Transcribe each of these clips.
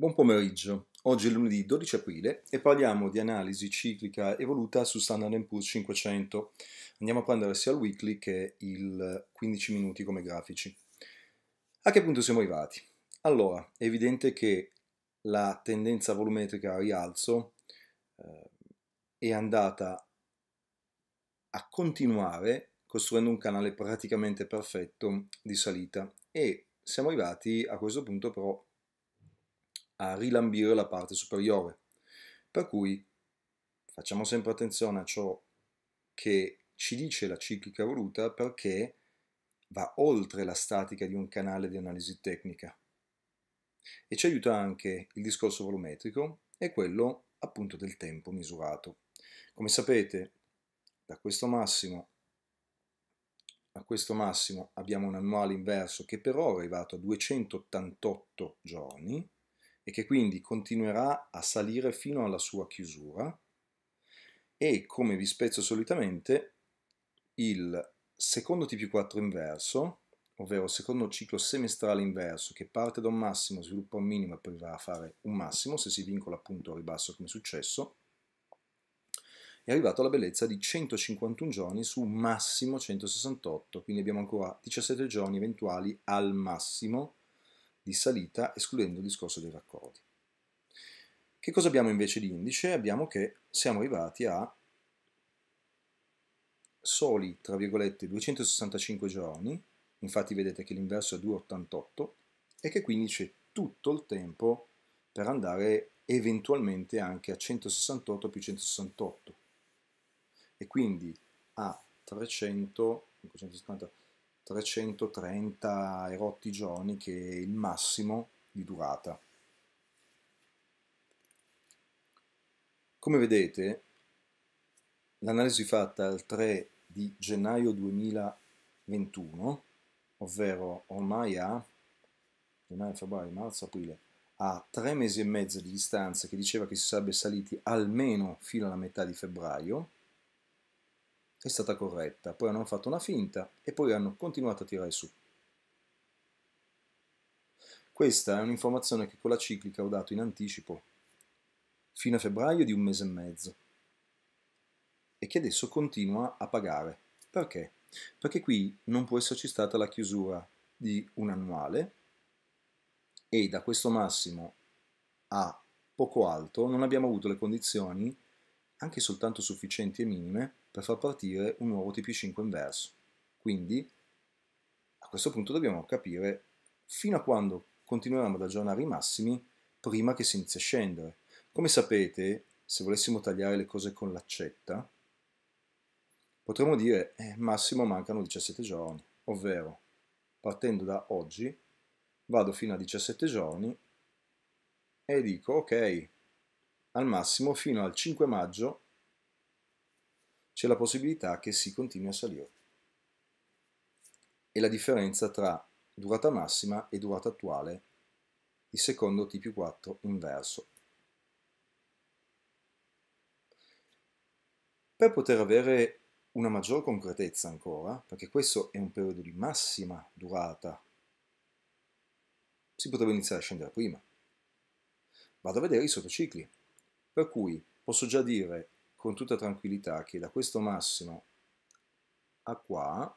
Buon pomeriggio, oggi è lunedì 12 aprile e parliamo di analisi ciclica evoluta su Standard Poor's 500. Andiamo a prendere sia il weekly che il 15 minuti come grafici. A che punto siamo arrivati? Allora, è evidente che la tendenza volumetrica a rialzo eh, è andata a continuare costruendo un canale praticamente perfetto di salita e siamo arrivati a questo punto però a rilambire la parte superiore. Per cui facciamo sempre attenzione a ciò che ci dice la ciclica voluta perché va oltre la statica di un canale di analisi tecnica. E ci aiuta anche il discorso volumetrico e quello appunto del tempo misurato. Come sapete, da questo massimo a questo massimo abbiamo un annuale inverso che per ora è arrivato a 288 giorni, e che quindi continuerà a salire fino alla sua chiusura e come vi spezzo solitamente il secondo TP4 inverso, ovvero il secondo ciclo semestrale inverso che parte da un massimo, sviluppa un minimo e poi va a fare un massimo se si vincola appunto al ribasso come è successo, è arrivato alla bellezza di 151 giorni su massimo 168, quindi abbiamo ancora 17 giorni eventuali al massimo di salita escludendo il discorso dei raccordi. Che cosa abbiamo invece di indice? Abbiamo che siamo arrivati a soli, tra virgolette, 265 giorni, infatti vedete che l'inverso è 288, e che quindi c'è tutto il tempo per andare eventualmente anche a 168 più 168, e quindi a 300, 570, 330 erotti giorni che è il massimo di durata. Come vedete, l'analisi fatta il 3 di gennaio 2021, ovvero ormai a gennaio, febbraio, marzo, aprile, a tre mesi e mezzo di distanza, che diceva che si sarebbe saliti almeno fino alla metà di febbraio, è stata corretta, poi hanno fatto una finta e poi hanno continuato a tirare su. Questa è un'informazione che con la ciclica ho dato in anticipo fino a febbraio di un mese e mezzo e che adesso continua a pagare. Perché? Perché qui non può esserci stata la chiusura di un annuale e da questo massimo a poco alto non abbiamo avuto le condizioni anche soltanto sufficienti e minime per far partire un nuovo TP5 inverso. Quindi a questo punto dobbiamo capire fino a quando continueremo ad aggiornare i massimi prima che si inizi a scendere. Come sapete, se volessimo tagliare le cose con l'accetta, potremmo dire eh, massimo mancano 17 giorni, ovvero partendo da oggi vado fino a 17 giorni e dico ok, al massimo fino al 5 maggio c'è la possibilità che si continui a salire. E la differenza tra durata massima e durata attuale il secondo T più 4 inverso. Per poter avere una maggiore concretezza ancora, perché questo è un periodo di massima durata, si potrebbe iniziare a scendere prima. Vado a vedere i sottocicli. Per cui posso già dire con tutta tranquillità che da questo massimo a qua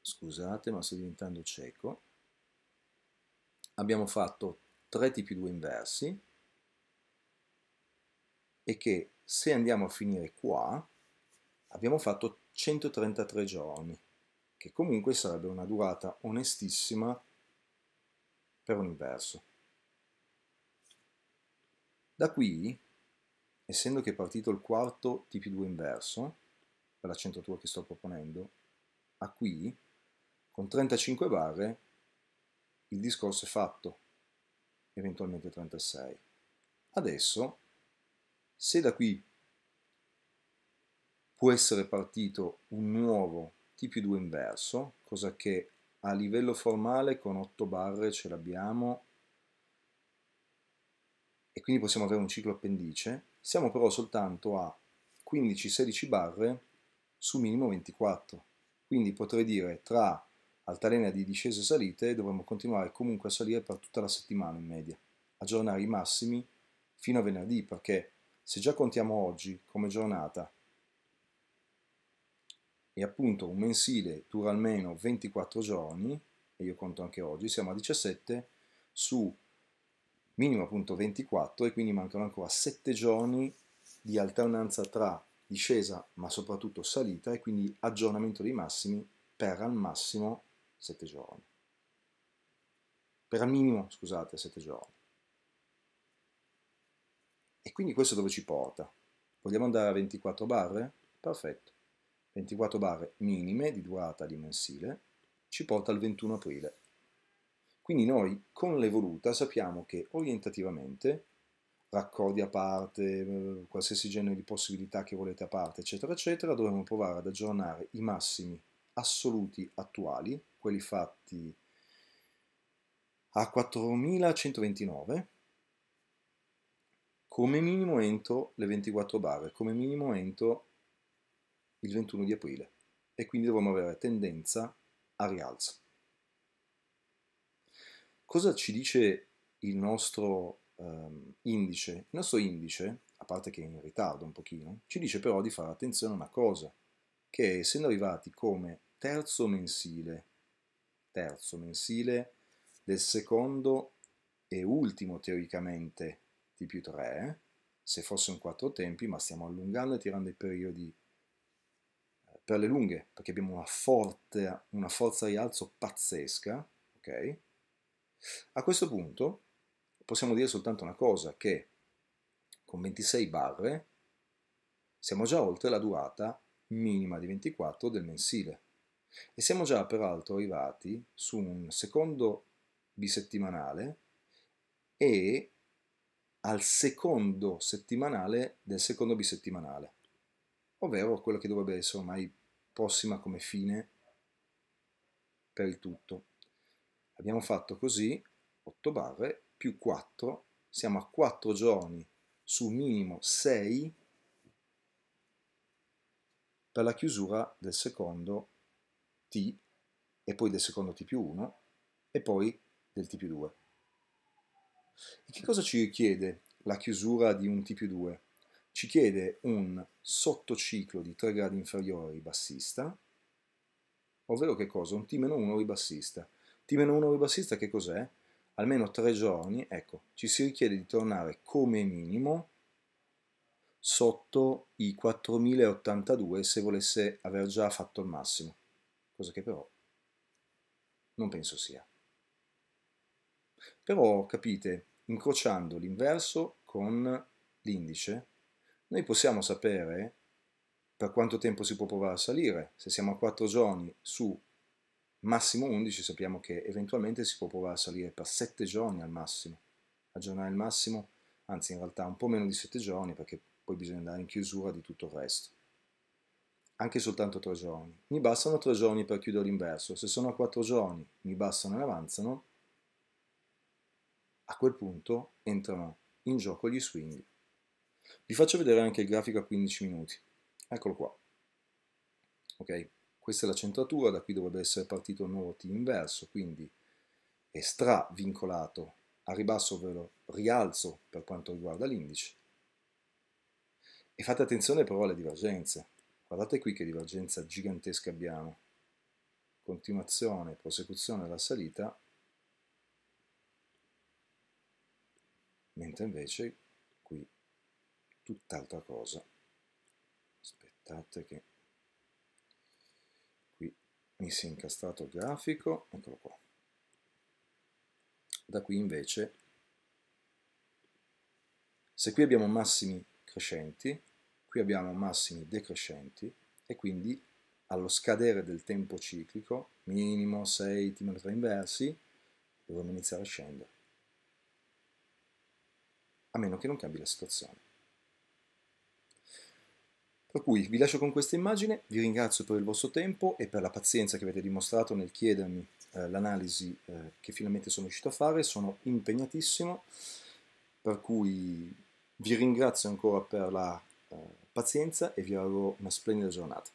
scusate ma sto diventando cieco abbiamo fatto tre tipi 2 inversi e che se andiamo a finire qua abbiamo fatto 133 giorni che comunque sarebbe una durata onestissima per un inverso. Da qui, essendo che è partito il quarto TP2 inverso, per la che sto proponendo, a qui, con 35 barre, il discorso è fatto, eventualmente 36. Adesso, se da qui può essere partito un nuovo t più 2 inverso, cosa che a livello formale con 8 barre ce l'abbiamo e quindi possiamo avere un ciclo appendice, siamo però soltanto a 15-16 barre su minimo 24. Quindi potrei dire tra altalena di discese e salite dovremmo continuare comunque a salire per tutta la settimana in media, aggiornare i massimi fino a venerdì perché se già contiamo oggi come giornata e appunto un mensile dura almeno 24 giorni, e io conto anche oggi, siamo a 17 su minimo appunto 24 e quindi mancano ancora 7 giorni di alternanza tra discesa ma soprattutto salita e quindi aggiornamento dei massimi per al massimo 7 giorni. Per al minimo, scusate, 7 giorni. E quindi questo dove ci porta? Vogliamo andare a 24 barre? Perfetto. 24 bare minime di durata di mensile, ci porta al 21 aprile. Quindi noi con l'evoluta sappiamo che orientativamente, raccordi a parte, eh, qualsiasi genere di possibilità che volete a parte, eccetera, eccetera, dovremmo provare ad aggiornare i massimi assoluti attuali, quelli fatti a 4129 come minimo entro le 24 barre, come minimo entro il 21 di aprile e quindi dovremmo avere tendenza a rialzo. Cosa ci dice il nostro um, indice? Il nostro indice, a parte che è in ritardo un pochino, ci dice però di fare attenzione a una cosa, che essendo arrivati come terzo mensile, terzo mensile del secondo e ultimo teoricamente di più 3, se fosse un quattro tempi, ma stiamo allungando e tirando i periodi per le lunghe, perché abbiamo una, forte, una forza rialzo pazzesca, ok? A questo punto possiamo dire soltanto una cosa, che con 26 barre siamo già oltre la durata minima di 24 del mensile e siamo già peraltro arrivati su un secondo bisettimanale e al secondo settimanale del secondo bisettimanale ovvero quello che dovrebbe essere ormai prossima come fine per il tutto. Abbiamo fatto così 8 barre più 4, siamo a 4 giorni su minimo 6 per la chiusura del secondo T e poi del secondo T più 1 e poi del T più 2. E che cosa ci richiede la chiusura di un T più 2? ci chiede un sottociclo di 3 gradi inferiore ribassista, ovvero che cosa? Un T-1 ribassista. T-1 ribassista che cos'è? Almeno 3 giorni, ecco, ci si richiede di tornare come minimo sotto i 4082 se volesse aver già fatto il massimo, cosa che però non penso sia. Però capite, incrociando l'inverso con l'indice, noi possiamo sapere per quanto tempo si può provare a salire. Se siamo a 4 giorni su massimo 11 sappiamo che eventualmente si può provare a salire per 7 giorni al massimo. Aggiornare il massimo, anzi in realtà un po' meno di 7 giorni perché poi bisogna andare in chiusura di tutto il resto. Anche soltanto 3 giorni. Mi bastano 3 giorni per chiudere l'inverso. Se sono a 4 giorni mi bastano e avanzano, a quel punto entrano in gioco gli swing. Vi faccio vedere anche il grafico a 15 minuti. Eccolo qua. Ok, questa è la centratura, da qui dovrebbe essere partito il nuovo t inverso, quindi è stravincolato a ribasso, ovvero rialzo per quanto riguarda l'indice. E fate attenzione però alle divergenze. Guardate qui che divergenza gigantesca abbiamo. Continuazione, prosecuzione della salita, mentre invece qui tutt'altra cosa. Aspettate che qui mi si è incastrato il grafico, eccolo qua. Da qui invece, se qui abbiamo massimi crescenti, qui abbiamo massimi decrescenti e quindi allo scadere del tempo ciclico, minimo 6 timometri inversi, dovremmo iniziare a scendere. A meno che non cambi la situazione. Per cui vi lascio con questa immagine, vi ringrazio per il vostro tempo e per la pazienza che avete dimostrato nel chiedermi eh, l'analisi eh, che finalmente sono riuscito a fare, sono impegnatissimo, per cui vi ringrazio ancora per la eh, pazienza e vi auguro una splendida giornata.